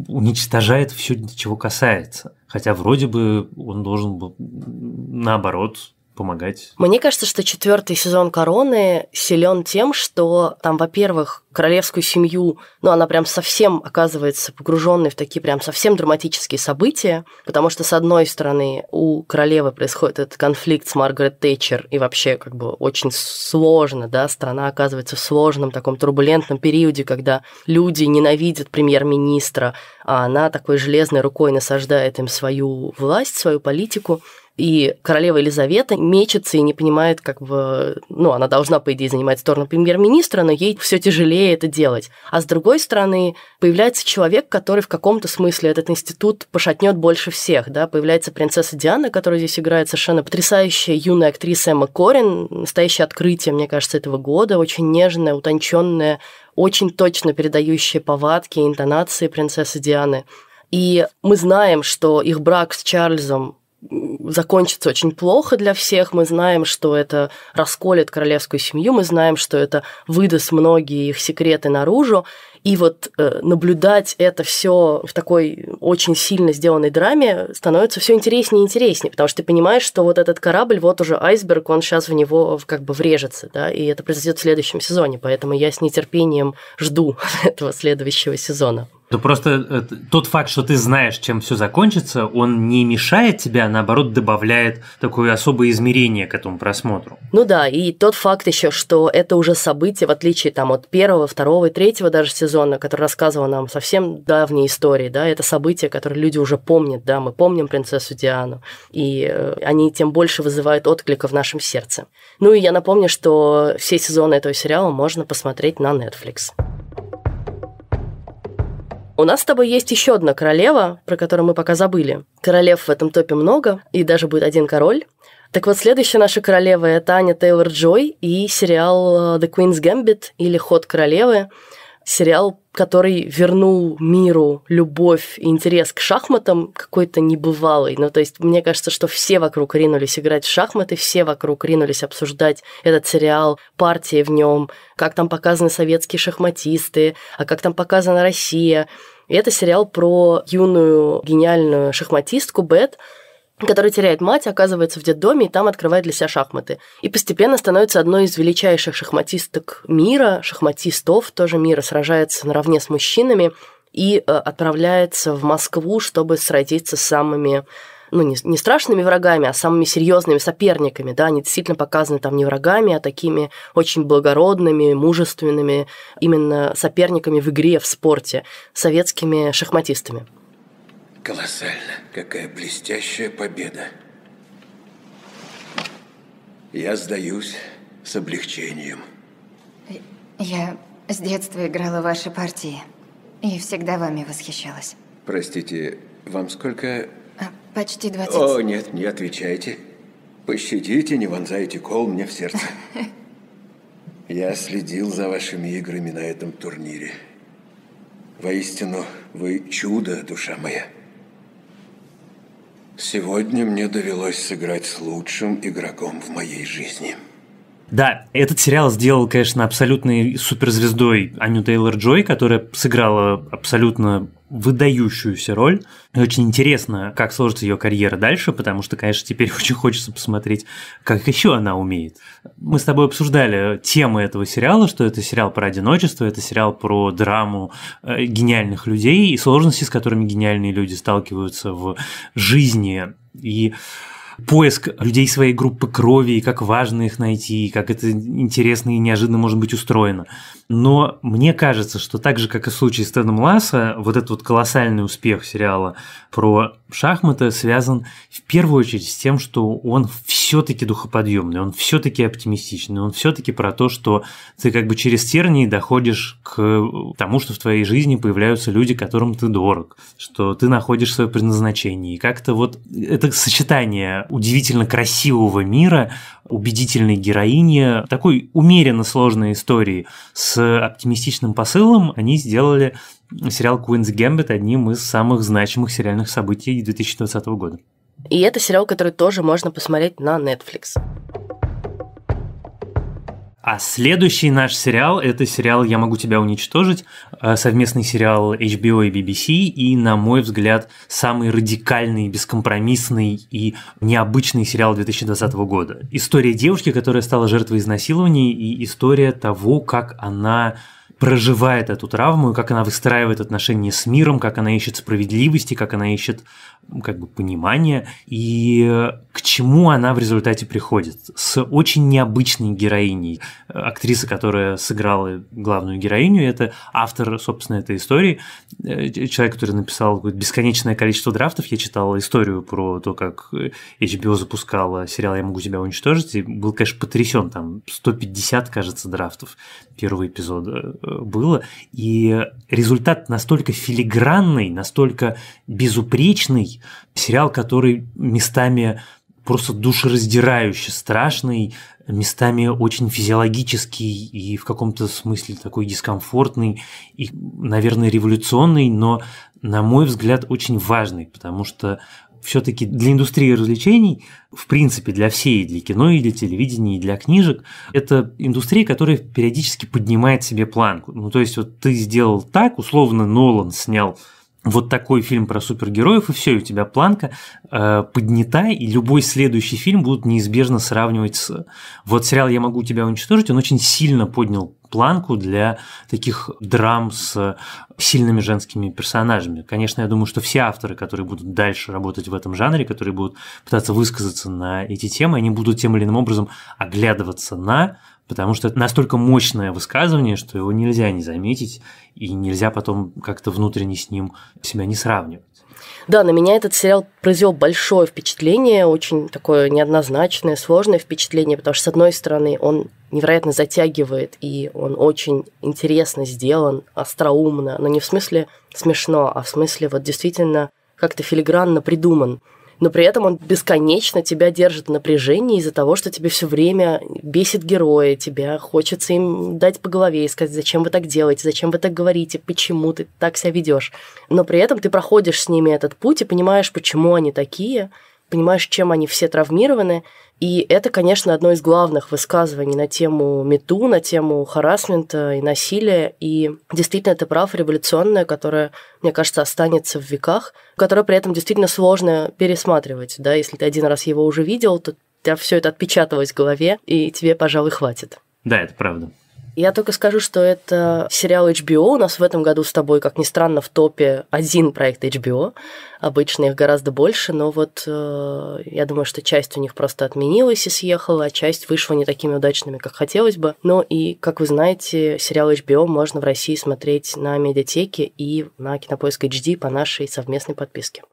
уничтожает все, чего касается. Хотя вроде бы он должен был, наоборот, помогать. Мне кажется, что четвертый сезон короны силен тем, что там, во-первых, королевскую семью, ну, она прям совсем оказывается погруженной в такие прям совсем драматические события, потому что, с одной стороны, у королевы происходит этот конфликт с Маргарет Тэтчер, и вообще как бы очень сложно, да, страна оказывается в сложном таком турбулентном периоде, когда люди ненавидят премьер-министра, а она такой железной рукой насаждает им свою власть, свою политику. И королева Елизавета мечется и не понимает, как бы, ну, она должна, по идее, занимать сторону премьер-министра, но ей все тяжелее это делать. А с другой стороны, появляется человек, который в каком-то смысле этот институт пошатнет больше всех, да, появляется принцесса Диана, которая здесь играет совершенно потрясающая юная актриса Эмма Корин, настоящее открытие, мне кажется, этого года, очень нежная, утонченная, очень точно передающая повадки и интонации принцессы Дианы. И мы знаем, что их брак с Чарльзом закончится очень плохо для всех. Мы знаем, что это расколет королевскую семью, мы знаем, что это выдаст многие их секреты наружу. И вот э, наблюдать это все в такой очень сильно сделанной драме становится все интереснее и интереснее, потому что ты понимаешь, что вот этот корабль, вот уже айсберг, он сейчас в него как бы врежется, да, и это произойдет в следующем сезоне, поэтому я с нетерпением жду этого следующего сезона. То ну, просто э, тот факт, что ты знаешь, чем все закончится, он не мешает тебе, а наоборот добавляет такое особое измерение к этому просмотру. Ну да, и тот факт еще, что это уже событие, в отличие там от первого, второго и третьего даже сезона, который рассказывал нам совсем давние истории, да, это событие, которое люди уже помнят, да, мы помним принцессу Диану, и э, они тем больше вызывают отклика в нашем сердце. Ну и я напомню, что все сезоны этого сериала можно посмотреть на Netflix. У нас с тобой есть еще одна королева, про которую мы пока забыли. Королев в этом топе много, и даже будет один король. Так вот, следующая наша королева – это Аня Тейлор-Джой и сериал «The Queen's Gambit» или «Ход королевы», сериал, который вернул миру любовь и интерес к шахматам какой-то небывалый. Ну, то есть, мне кажется, что все вокруг ринулись играть в шахматы, все вокруг ринулись обсуждать этот сериал, партии в нем, как там показаны советские шахматисты, а как там показана Россия. И это сериал про юную гениальную шахматистку Бет, который теряет мать, оказывается в детдоме и там открывает для себя шахматы. И постепенно становится одной из величайших шахматисток мира, шахматистов тоже мира, сражается наравне с мужчинами и э, отправляется в Москву, чтобы сразиться с самыми ну, не, не страшными врагами, а самыми серьезными соперниками, да, они действительно показаны там не врагами, а такими очень благородными, мужественными именно соперниками в игре, в спорте, советскими шахматистами. Колоссально. Какая блестящая победа. Я сдаюсь с облегчением. Я с детства играла в ваши партии и всегда вами восхищалась. Простите, вам сколько? А, почти 20. О, нет, не отвечайте. Пощадите, не вонзайте кол мне в сердце. Я следил за вашими играми на этом турнире. Воистину, вы чудо, душа моя. Сегодня мне довелось сыграть с лучшим игроком в моей жизни. Да, этот сериал сделал, конечно, абсолютной суперзвездой Аню Тейлор-Джой, которая сыграла абсолютно выдающуюся роль. И очень интересно, как сложится ее карьера дальше, потому что, конечно, теперь очень хочется посмотреть, как еще она умеет. Мы с тобой обсуждали темы этого сериала, что это сериал про одиночество, это сериал про драму э, гениальных людей и сложности, с которыми гениальные люди сталкиваются в жизни. И поиск людей своей группы крови, и как важно их найти, и как это интересно и неожиданно может быть устроено. Но мне кажется, что так же, как и в случае с Теном Ласса, вот этот вот колоссальный успех сериала про шахматы связан в первую очередь с тем, что он все-таки духоподъемный, он все-таки оптимистичный, он все-таки про то, что ты как бы через тернии доходишь к тому, что в твоей жизни появляются люди, которым ты дорог, что ты находишь свое предназначение. И как-то вот это сочетание удивительно красивого мира убедительной героине, такой умеренно сложной истории с оптимистичным посылом, они сделали сериал «Куинс Гэмбит» одним из самых значимых сериальных событий 2020 года. И это сериал, который тоже можно посмотреть на Netflix. А следующий наш сериал – это сериал «Я могу тебя уничтожить», э, совместный сериал HBO и BBC, и, на мой взгляд, самый радикальный, бескомпромиссный и необычный сериал 2020 года. История девушки, которая стала жертвой изнасилований, и история того, как она проживает эту травму, как она выстраивает отношения с миром, как она ищет справедливости, как она ищет как бы понимание и э, к чему она в результате приходит. С очень необычной героиней. Э, актриса, которая сыграла главную героиню, это автор, собственно, этой истории. Э, человек, который написал бесконечное количество драфтов. Я читал историю про то, как HBO запускала сериал «Я могу тебя уничтожить», и был, конечно, потрясен. Там 150, кажется, драфтов первого эпизода было. И результат настолько филигранный, настолько безупречный, сериал, который местами просто душераздирающий, страшный, местами очень физиологический и в каком-то смысле такой дискомфортный и, наверное, революционный, но, на мой взгляд, очень важный, потому что все-таки для индустрии развлечений, в принципе, для всей, для кино, и для телевидения, и для книжек, это индустрия, которая периодически поднимает себе планку. Ну, то есть, вот ты сделал так, условно, Нолан снял вот такой фильм про супергероев, и все, и у тебя планка э, поднята, и любой следующий фильм будут неизбежно сравнивать с... Вот сериал «Я могу тебя уничтожить», он очень сильно поднял планку для таких драм с сильными женскими персонажами. Конечно, я думаю, что все авторы, которые будут дальше работать в этом жанре, которые будут пытаться высказаться на эти темы, они будут тем или иным образом оглядываться на потому что это настолько мощное высказывание, что его нельзя не заметить, и нельзя потом как-то внутренне с ним себя не сравнивать. Да, на меня этот сериал произвел большое впечатление, очень такое неоднозначное, сложное впечатление, потому что, с одной стороны, он невероятно затягивает, и он очень интересно сделан, остроумно, но не в смысле смешно, а в смысле вот действительно как-то филигранно придуман но при этом он бесконечно тебя держит в напряжении из-за того, что тебе все время бесит героя, тебя хочется им дать по голове и сказать, зачем вы так делаете, зачем вы так говорите, почему ты так себя ведешь. Но при этом ты проходишь с ними этот путь и понимаешь, почему они такие, понимаешь, чем они все травмированы, и это, конечно, одно из главных высказываний на тему мету, на тему харасмента и насилия. И действительно, это право революционная, которая, мне кажется, останется в веках, которая при этом действительно сложно пересматривать. Да? Если ты один раз его уже видел, то у тебя все это отпечаталось в голове, и тебе, пожалуй, хватит. Да, это правда. Я только скажу, что это сериал HBO. У нас в этом году с тобой, как ни странно, в топе один проект HBO. Обычно их гораздо больше, но вот э, я думаю, что часть у них просто отменилась и съехала, а часть вышла не такими удачными, как хотелось бы. Но ну и, как вы знаете, сериал HBO можно в России смотреть на медиатеке и на Кинопоиск HD по нашей совместной подписке.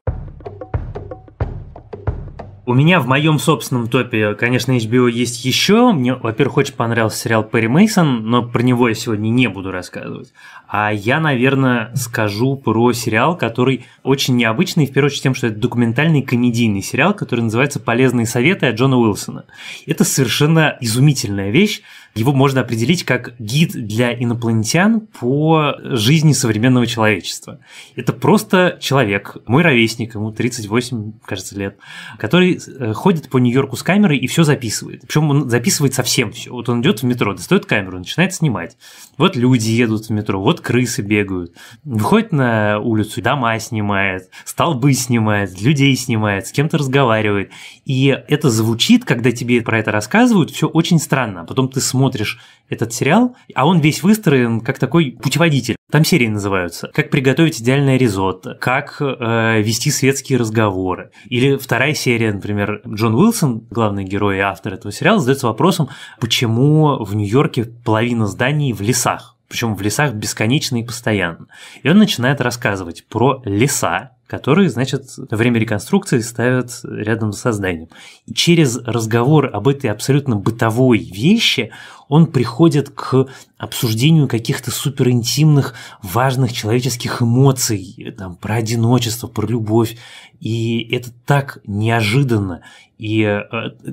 У меня в моем собственном топе, конечно, HBO есть еще. Мне, во-первых, очень понравился сериал Перри Мейсон, но про него я сегодня не буду рассказывать. А я, наверное, скажу про сериал, который очень необычный, в первую очередь тем, что это документальный комедийный сериал, который называется «Полезные советы» от Джона Уилсона. Это совершенно изумительная вещь, его можно определить как гид для инопланетян по жизни современного человечества. Это просто человек, мой ровесник, ему 38, кажется, лет, который э, ходит по Нью-Йорку с камерой и все записывает. Причем он записывает совсем все. Вот он идет в метро, достает камеру, начинает снимать. Вот люди едут в метро, вот крысы бегают. Выходит на улицу, дома снимает, столбы снимает, людей снимает, с кем-то разговаривает. И это звучит, когда тебе про это рассказывают, все очень странно. А потом ты смотришь смотришь этот сериал, а он весь выстроен как такой путеводитель. Там серии называются «Как приготовить идеальное ризотто», «Как э, вести светские разговоры». Или вторая серия, например, Джон Уилсон, главный герой и автор этого сериала, задается вопросом, почему в Нью-Йорке половина зданий в лесах причем в лесах бесконечно и постоянно. И он начинает рассказывать про леса, которые, значит, во время реконструкции ставят рядом с созданием. И через разговор об этой абсолютно бытовой вещи он приходит к обсуждению каких-то суперинтимных, важных человеческих эмоций, там, про одиночество, про любовь. И это так неожиданно. И э,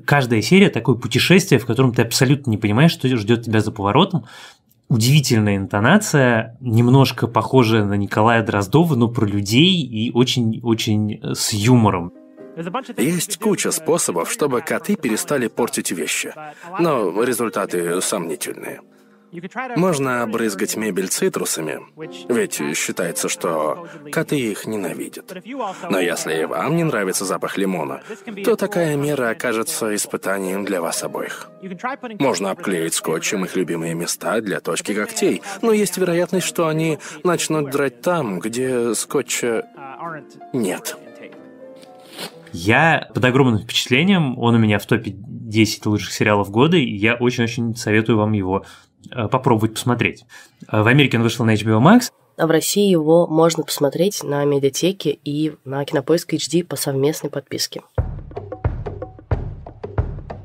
каждая серия такое путешествие, в котором ты абсолютно не понимаешь, что ждет тебя за поворотом, удивительная интонация, немножко похожая на Николая Дроздова, но про людей и очень-очень э, с юмором. Есть куча способов, чтобы коты перестали портить вещи, но результаты сомнительные. Можно обрызгать мебель цитрусами, ведь считается, что коты их ненавидят. Но если и вам не нравится запах лимона, то такая мера окажется испытанием для вас обоих. Можно обклеить скотчем их любимые места для точки когтей, но есть вероятность, что они начнут драть там, где скотча uh, нет. Я под огромным впечатлением, он у меня в топе 10 лучших сериалов года, и я очень-очень советую вам его Э, попробовать посмотреть. Э, в Америке он вышел на HBO Max, а в России его можно посмотреть на медиатеке и на Кинопоиск HD по совместной подписке.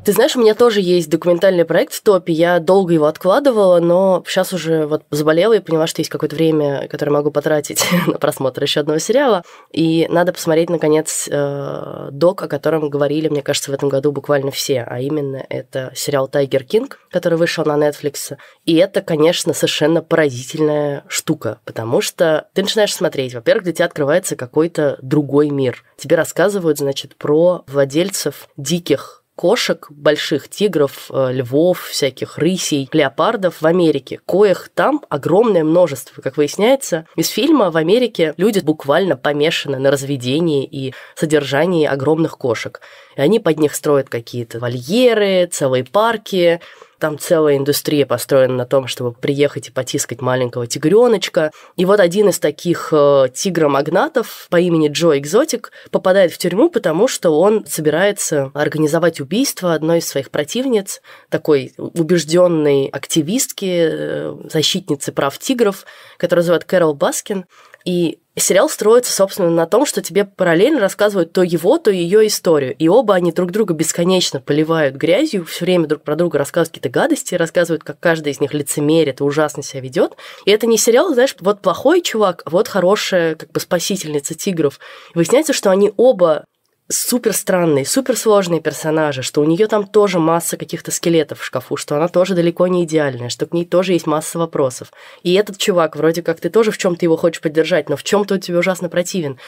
Ты знаешь, у меня тоже есть документальный проект в топе. Я долго его откладывала, но сейчас уже вот заболела и поняла, что есть какое-то время, которое могу потратить на просмотр еще одного сериала. И надо посмотреть, наконец, э, док, о котором говорили, мне кажется, в этом году буквально все. А именно это сериал «Тайгер Кинг», который вышел на Netflix. И это, конечно, совершенно поразительная штука, потому что ты начинаешь смотреть. Во-первых, для тебя открывается какой-то другой мир. Тебе рассказывают, значит, про владельцев диких кошек, больших тигров, э, львов, всяких рысей, леопардов в Америке, коих там огромное множество. Как выясняется, из фильма в Америке люди буквально помешаны на разведении и содержании огромных кошек. И они под них строят какие-то вольеры, целые парки, там целая индустрия построена на том, чтобы приехать и потискать маленького тигреночка. И вот один из таких э, тигромагнатов по имени Джо Экзотик попадает в тюрьму, потому что он собирается организовать убийство одной из своих противниц, такой убежденной активистки, э, защитницы прав тигров, которая зовут Кэрол Баскин. И сериал строится, собственно, на том, что тебе параллельно рассказывают то его, то ее историю. И оба они друг друга бесконечно поливают грязью, все время друг про друга рассказывают какие-то гадости, рассказывают, как каждый из них лицемерит и ужасно себя ведет. И это не сериал, знаешь, вот плохой чувак, а вот хорошая, как бы, спасительница тигров. И выясняется, что они оба супер странные, супер сложные персонажи, что у нее там тоже масса каких-то скелетов в шкафу, что она тоже далеко не идеальная, что к ней тоже есть масса вопросов. И этот чувак, вроде как ты тоже в чем-то его хочешь поддержать, но в чем-то он тебе ужасно противен.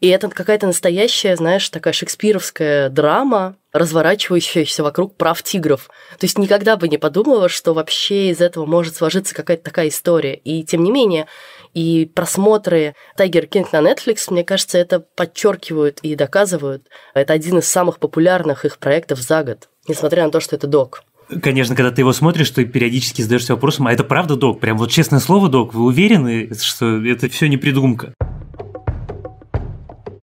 И это какая-то настоящая, знаешь, такая шекспировская драма, разворачивающаяся вокруг прав тигров. То есть никогда бы не подумала, что вообще из этого может сложиться какая-то такая история. И тем не менее, и просмотры Тайгер Кинг на Netflix, мне кажется, это подчеркивают и доказывают. Это один из самых популярных их проектов за год, несмотря на то, что это док конечно, когда ты его смотришь, ты периодически задаешься вопросом, а это правда док? Прям вот честное слово, док, вы уверены, что это все не придумка?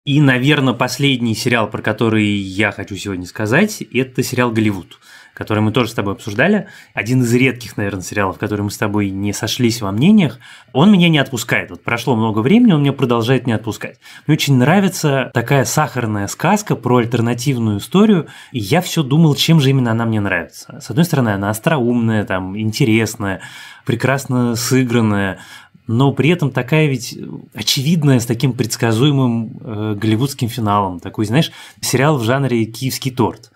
И, наверное, последний сериал, про который я хочу сегодня сказать, это сериал «Голливуд» который мы тоже с тобой обсуждали, один из редких, наверное, сериалов, который мы с тобой не сошлись во мнениях, он меня не отпускает. Вот прошло много времени, он меня продолжает не отпускать. Мне очень нравится такая сахарная сказка про альтернативную историю, и я все думал, чем же именно она мне нравится. С одной стороны, она остроумная, там, интересная, прекрасно сыгранная, но при этом такая ведь очевидная, с таким предсказуемым э, голливудским финалом. Такой, знаешь, сериал в жанре «Киевский торт».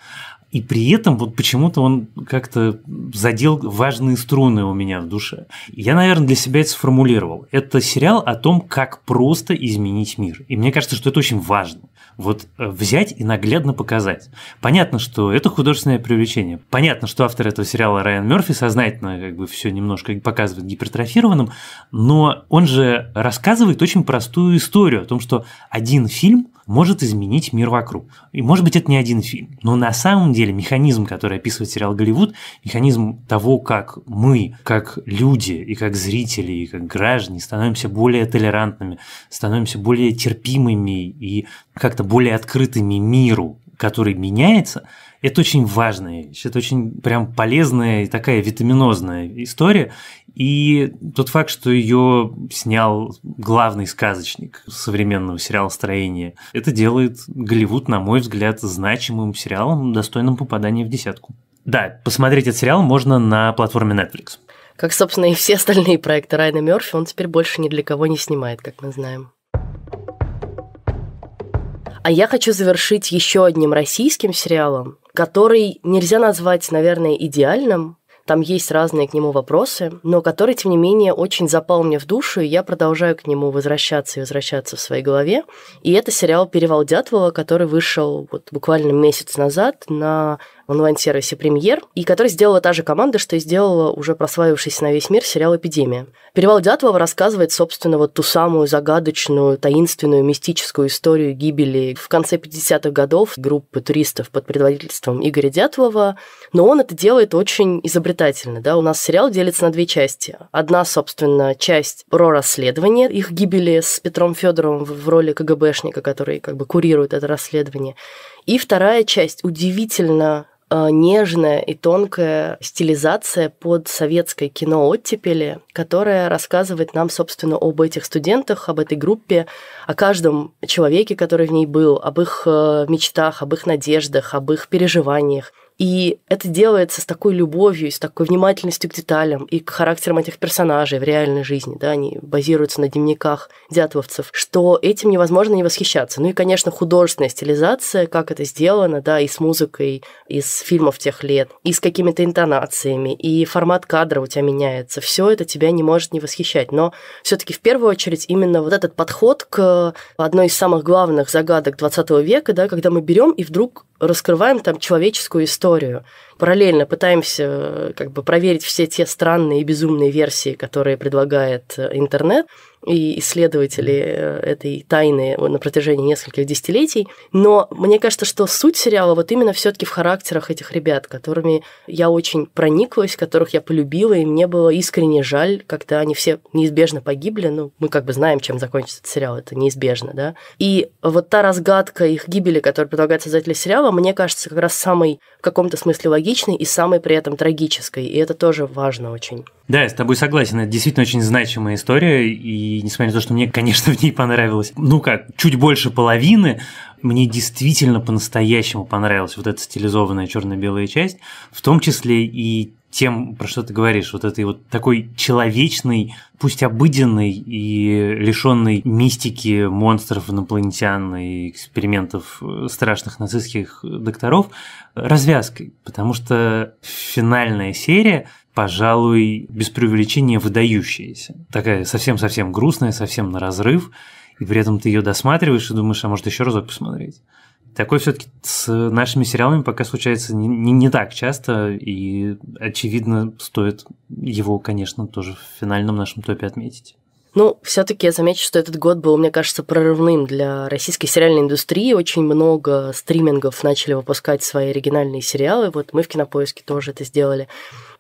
И при этом вот почему-то он как-то задел важные струны у меня в душе. Я, наверное, для себя это сформулировал. Это сериал о том, как просто изменить мир. И мне кажется, что это очень важно. Вот э, взять и наглядно показать. Понятно, что это художественное привлечение. Понятно, что автор этого сериала Райан Мерфи сознательно как бы все немножко показывает гипертрофированным, но он же рассказывает очень простую историю о том, что один фильм может изменить мир вокруг. И может быть это не один фильм, но на самом деле механизм, который описывает сериал «Голливуд», механизм того, как мы, как люди и как зрители, и как граждане становимся более толерантными, становимся более терпимыми и как-то более открытыми миру, который меняется, это очень важная вещь, это очень прям полезная и такая витаминозная история. И тот факт, что ее снял главный сказочник современного сериала сериалостроения, это делает Голливуд, на мой взгляд, значимым сериалом, достойным попадания в десятку. Да, посмотреть этот сериал можно на платформе Netflix. Как, собственно, и все остальные проекты Райана Мерфи, он теперь больше ни для кого не снимает, как мы знаем. А я хочу завершить еще одним российским сериалом, который нельзя назвать, наверное, идеальным, там есть разные к нему вопросы, но который, тем не менее, очень запал мне в душу, и я продолжаю к нему возвращаться и возвращаться в своей голове. И это сериал «Перевал Дятлова», который вышел вот буквально месяц назад на онлайн-сервисе «Премьер», и который сделала та же команда, что и сделала уже прославившийся на весь мир сериал «Эпидемия». Перевал Дятлова рассказывает, собственно, вот ту самую загадочную, таинственную, мистическую историю гибели в конце 50-х годов группы туристов под предводительством Игоря Дятлова, но он это делает очень изобретательно. Да? У нас сериал делится на две части. Одна, собственно, часть про расследование их гибели с Петром Федоровым в роли КГБшника, который как бы курирует это расследование. И вторая часть удивительно Э, нежная и тонкая стилизация под советское кино «Оттепели», которая рассказывает нам, собственно, об этих студентах, об этой группе, о каждом человеке, который в ней был, об их э, мечтах, об их надеждах, об их переживаниях. И это делается с такой любовью, с такой внимательностью к деталям и к характерам этих персонажей в реальной жизни, да, они базируются на дневниках дятвовцев, что этим невозможно не восхищаться. Ну и, конечно, художественная стилизация, как это сделано, да, и с музыкой из фильмов тех лет, и с какими-то интонациями, и формат кадра у тебя меняется. Все это тебя не может не восхищать. Но все-таки в первую очередь именно вот этот подход к одной из самых главных загадок 20 века, да, когда мы берем и вдруг раскрываем там человеческую историю историю параллельно пытаемся э, как бы проверить все те странные и безумные версии, которые предлагает э, интернет и исследователи э, этой тайны на протяжении нескольких десятилетий. Но мне кажется, что суть сериала вот именно все таки в характерах этих ребят, которыми я очень прониклась, которых я полюбила, и мне было искренне жаль, когда они все неизбежно погибли. Ну, мы как бы знаем, чем закончится этот сериал, это неизбежно, да. И вот та разгадка их гибели, которая предлагает создатели сериала, мне кажется, как раз самой в каком-то смысле логичной логичной и самой при этом трагической, и это тоже важно очень. Да, я с тобой согласен, это действительно очень значимая история, и несмотря на то, что мне, конечно, в ней понравилось, ну как, чуть больше половины, мне действительно по-настоящему понравилась вот эта стилизованная черно-белая часть, в том числе и тем, про что ты говоришь, вот этой вот такой человечной, пусть обыденной и лишенной мистики монстров инопланетян и экспериментов э, страшных нацистских докторов развязкой, потому что финальная серия пожалуй, без преувеличения выдающаяся. Такая совсем-совсем грустная, совсем на разрыв, и при этом ты ее досматриваешь и думаешь, а может еще разок посмотреть. Такое все-таки с нашими сериалами пока случается не, не, не так часто, и, очевидно, стоит его, конечно, тоже в финальном нашем топе отметить. Ну, все-таки я замечу, что этот год был, мне кажется, прорывным для российской сериальной индустрии. Очень много стримингов начали выпускать свои оригинальные сериалы. Вот мы в кинопоиске тоже это сделали.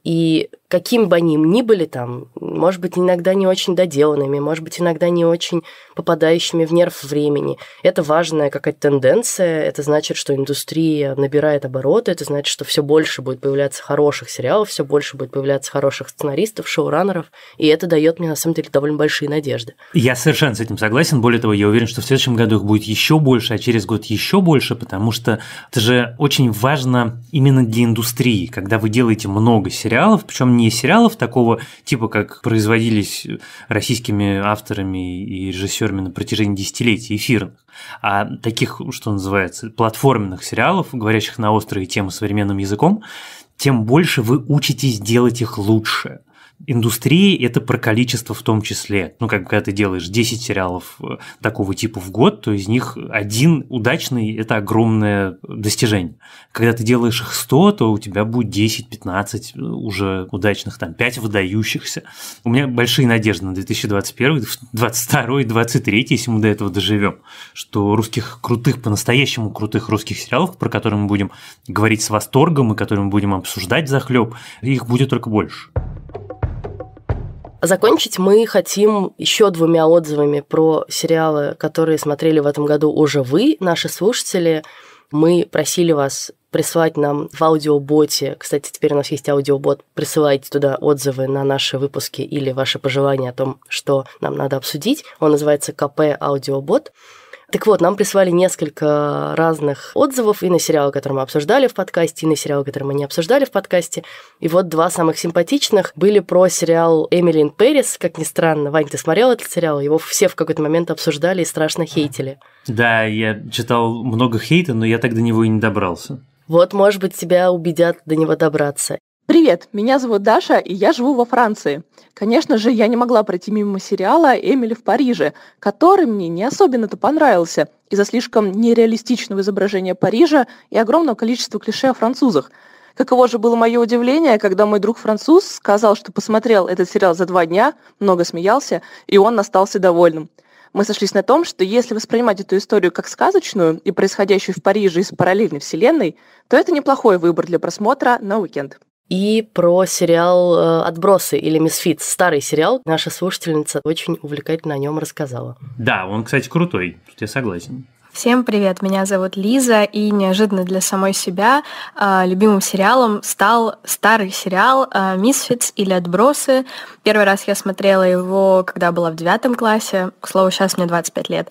И каким бы они ни были там, может быть, иногда не очень доделанными, может быть, иногда не очень попадающими в нерв времени. Это важная какая-то тенденция, это значит, что индустрия набирает обороты, это значит, что все больше будет появляться хороших сериалов, все больше будет появляться хороших сценаристов, шоураннеров, и это дает мне, на самом деле, довольно большие надежды. Я совершенно с этим согласен, более того, я уверен, что в следующем году их будет еще больше, а через год еще больше, потому что это же очень важно именно для индустрии, когда вы делаете много сериалов, сериалов, причем не сериалов такого типа, как производились российскими авторами и режиссерами на протяжении десятилетий эфирных, а таких, что называется, платформенных сериалов, говорящих на острые темы современным языком, тем больше вы учитесь делать их лучше индустрии это про количество в том числе. Ну, как бы, когда ты делаешь 10 сериалов э, такого типа в год, то из них один удачный – это огромное достижение. Когда ты делаешь их 100, то у тебя будет 10-15 э, уже удачных, там, 5 выдающихся. У меня большие надежды на 2021, 2022, 2023, если мы до этого доживем, что русских крутых, по-настоящему крутых русских сериалов, про которые мы будем говорить с восторгом и которые мы будем обсуждать за хлеб, их будет только больше. Закончить мы хотим еще двумя отзывами про сериалы, которые смотрели в этом году уже вы, наши слушатели. Мы просили вас присылать нам в аудиоботе. Кстати, теперь у нас есть аудиобот. Присылайте туда отзывы на наши выпуски или ваши пожелания о том, что нам надо обсудить. Он называется КП «Аудиобот». Так вот, нам прислали несколько разных отзывов и на сериалы, которые мы обсуждали в подкасте, и на сериалы, которые мы не обсуждали в подкасте. И вот два самых симпатичных были про сериал «Эмилин Перес». Как ни странно, Вань, ты смотрел этот сериал? Его все в какой-то момент обсуждали и страшно хейтили. Да, я читал много хейта, но я так до него и не добрался. Вот, может быть, тебя убедят до него добраться. Привет, меня зовут Даша, и я живу во Франции. Конечно же, я не могла пройти мимо сериала «Эмили в Париже», который мне не особенно-то понравился из-за слишком нереалистичного изображения Парижа и огромного количества клише о французах. Каково же было мое удивление, когда мой друг француз сказал, что посмотрел этот сериал за два дня, много смеялся, и он остался довольным. Мы сошлись на том, что если воспринимать эту историю как сказочную и происходящую в Париже из параллельной вселенной, то это неплохой выбор для просмотра на уикенд и про сериал э, «Отбросы» или «Мисфит», старый сериал. Наша слушательница очень увлекательно о нем рассказала. Да, он, кстати, крутой, тут я согласен. Всем привет, меня зовут Лиза, и неожиданно для самой себя э, любимым сериалом стал старый сериал э, «Мисфитс» или «Отбросы». Первый раз я смотрела его, когда была в девятом классе, к слову, сейчас мне 25 лет.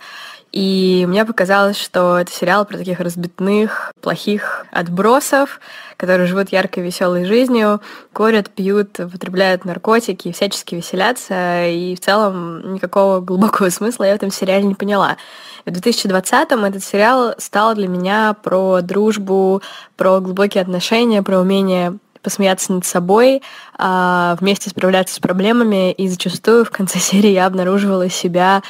И мне показалось, что это сериал про таких разбитных, плохих отбросов, которые живут яркой, веселой жизнью, курят, пьют, употребляют наркотики, всячески веселятся, и в целом никакого глубокого смысла я в этом сериале не поняла. В 2020-м этот сериал стал для меня про дружбу, про глубокие отношения, про умение посмеяться над собой, а, вместе справляться с проблемами, и зачастую в конце серии я обнаруживала себя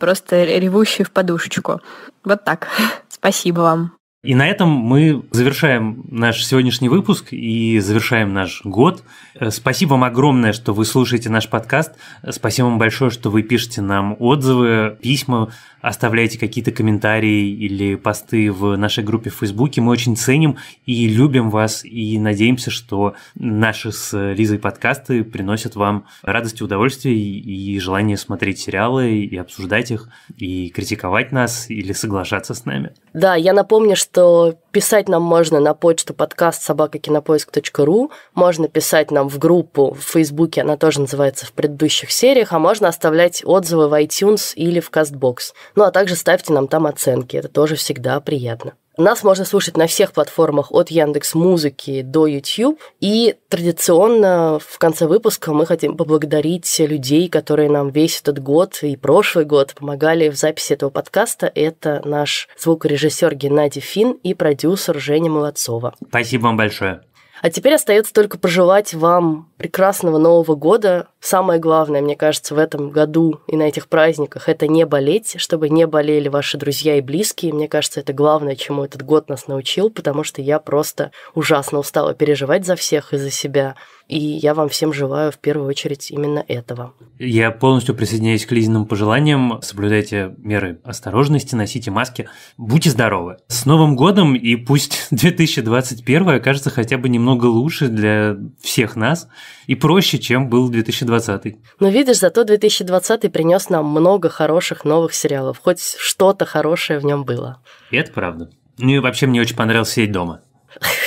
просто ревущей в подушечку. Вот так. Спасибо вам. И на этом мы завершаем наш сегодняшний выпуск и завершаем наш год. Э, спасибо вам огромное, что вы слушаете наш подкаст. Спасибо вам большое, что вы пишете нам отзывы, письма, оставляете какие-то комментарии или посты в нашей группе в Фейсбуке. Мы очень ценим и любим вас, и надеемся, что наши с Лизой подкасты приносят вам радость и удовольствие, и желание смотреть сериалы, и обсуждать их, и критиковать нас, или соглашаться с нами. Да, я напомню, что что писать нам можно на почту подкаст собакакинопоиск.ру, можно писать нам в группу в Фейсбуке, она тоже называется в предыдущих сериях, а можно оставлять отзывы в iTunes или в CastBox. Ну а также ставьте нам там оценки, это тоже всегда приятно. Нас можно слушать на всех платформах от Яндекс Музыки до YouTube. И традиционно в конце выпуска мы хотим поблагодарить людей, которые нам весь этот год и прошлый год помогали в записи этого подкаста. Это наш звукорежиссер Геннадий Фин и продюсер Женя Молодцова. Спасибо вам большое. А теперь остается только пожелать вам прекрасного Нового года. Самое главное, мне кажется, в этом году и на этих праздниках это не болеть, чтобы не болели ваши друзья и близкие. Мне кажется, это главное, чему этот год нас научил, потому что я просто ужасно устала переживать за всех и за себя. И я вам всем желаю в первую очередь именно этого. Я полностью присоединяюсь к Лизиным пожеланиям. Соблюдайте меры осторожности, носите маски, будьте здоровы. С Новым годом и пусть 2021 окажется хотя бы немного лучше для всех нас и проще, чем был 2020. Но видишь, зато 2020 принес нам много хороших новых сериалов. Хоть что-то хорошее в нем было. И это правда. Ну и вообще мне очень понравилось сидеть дома.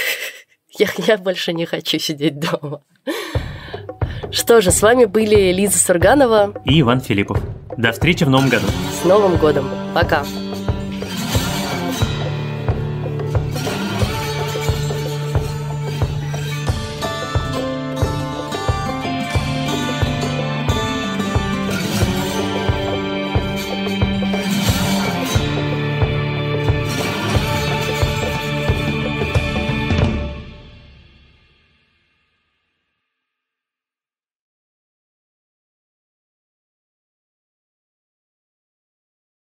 Я, я больше не хочу сидеть дома. Что же, с вами были Лиза Сурганова и Иван Филиппов. До встречи в Новом году. С Новым годом. Пока.